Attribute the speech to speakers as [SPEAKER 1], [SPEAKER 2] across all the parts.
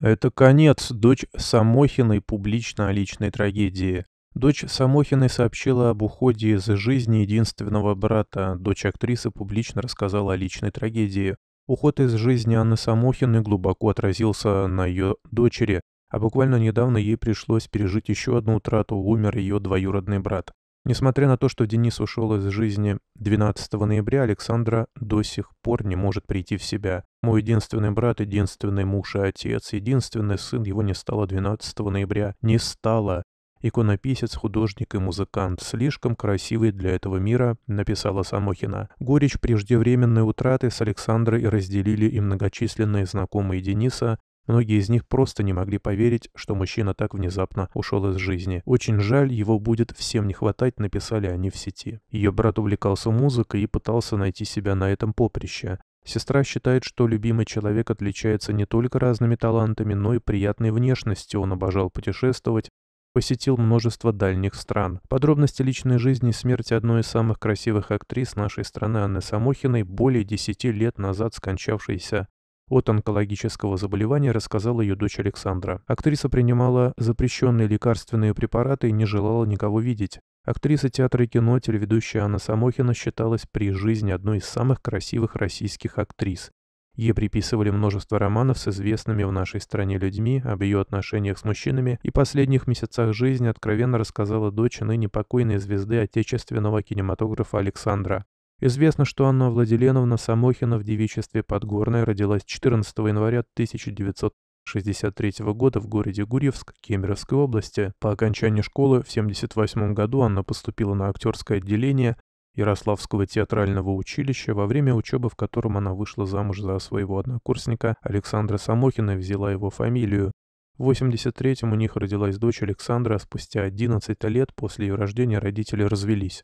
[SPEAKER 1] Это конец дочь Самохиной публично-личной трагедии. Дочь Самохиной сообщила об уходе из жизни единственного брата. Дочь актрисы публично рассказала о личной трагедии. Уход из жизни Анны Самохиной глубоко отразился на ее дочери, а буквально недавно ей пришлось пережить еще одну утрату, умер ее двоюродный брат. Несмотря на то, что Денис ушел из жизни 12 ноября, Александра до сих пор не может прийти в себя. Мой единственный брат, единственный муж и отец, единственный сын, его не стало 12 ноября. Не стало. «Иконописец, художник и музыкант, слишком красивый для этого мира», — написала Самохина. Горечь преждевременной утраты с Александрой разделили и многочисленные знакомые Дениса, Многие из них просто не могли поверить, что мужчина так внезапно ушел из жизни. «Очень жаль, его будет всем не хватать», написали они в сети. Ее брат увлекался музыкой и пытался найти себя на этом поприще. Сестра считает, что любимый человек отличается не только разными талантами, но и приятной внешностью. Он обожал путешествовать, посетил множество дальних стран. Подробности личной жизни и смерти одной из самых красивых актрис нашей страны Анны Самохиной, более 10 лет назад скончавшейся от онкологического заболевания рассказала ее дочь Александра. Актриса принимала запрещенные лекарственные препараты и не желала никого видеть. Актриса театра и кино, телеведущая Анна Самохина считалась при жизни одной из самых красивых российских актрис. Ей приписывали множество романов с известными в нашей стране людьми, об ее отношениях с мужчинами и последних месяцах жизни откровенно рассказала дочь ныне покойной звезды отечественного кинематографа Александра. Известно, что Анна Владиленовна Самохина в девичестве Подгорная родилась 14 января 1963 года в городе Гурьевск Кемеровской области. По окончании школы в 1978 году Анна поступила на актерское отделение Ярославского театрального училища, во время учебы в котором она вышла замуж за своего однокурсника Александра Самохина и взяла его фамилию. В 83-м у них родилась дочь Александра, а спустя 11 лет после ее рождения родители развелись.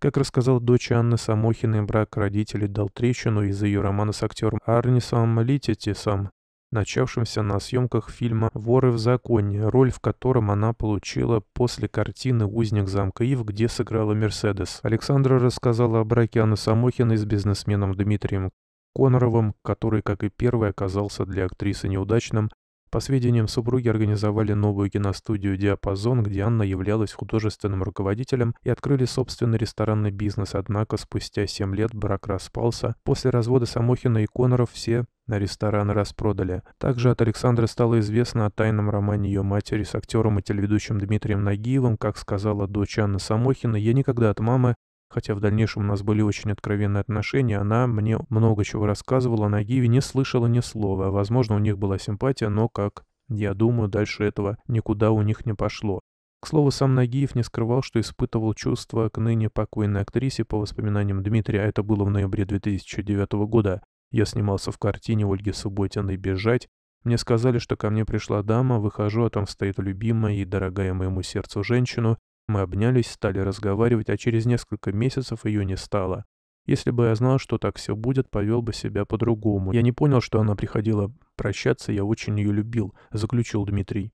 [SPEAKER 1] Как рассказала дочь Анны Самохиной, брак родителей дал трещину из-за ее романа с актером Арнисом Лититисом, начавшимся на съемках фильма «Воры в законе», роль в котором она получила после картины «Узник замка Ив», где сыграла Мерседес. Александра рассказала о браке Анны Самохиной с бизнесменом Дмитрием Коноровым, который, как и первый, оказался для актрисы неудачным, по сведениям супруги организовали новую киностудию «Диапазон», где Анна являлась художественным руководителем и открыли собственный ресторанный бизнес, однако спустя 7 лет брак распался. После развода Самохина и Коноров все на рестораны распродали. Также от Александра стало известно о тайном романе ее матери с актером и телеведущим Дмитрием Нагиевым. Как сказала дочь Анны Самохина, «Я никогда от мамы хотя в дальнейшем у нас были очень откровенные отношения, она мне много чего рассказывала, на Гиве не слышала ни слова. Возможно, у них была симпатия, но, как я думаю, дальше этого никуда у них не пошло. К слову, сам Нагиев не скрывал, что испытывал чувства к ныне покойной актрисе, по воспоминаниям Дмитрия, а это было в ноябре 2009 года. Я снимался в картине Ольги Субботиной «Бежать». Мне сказали, что ко мне пришла дама, выхожу, а там стоит любимая и дорогая моему сердцу женщину, мы обнялись, стали разговаривать, а через несколько месяцев ее не стало. Если бы я знал, что так все будет, повел бы себя по-другому. Я не понял, что она приходила прощаться, я очень ее любил», — заключил Дмитрий.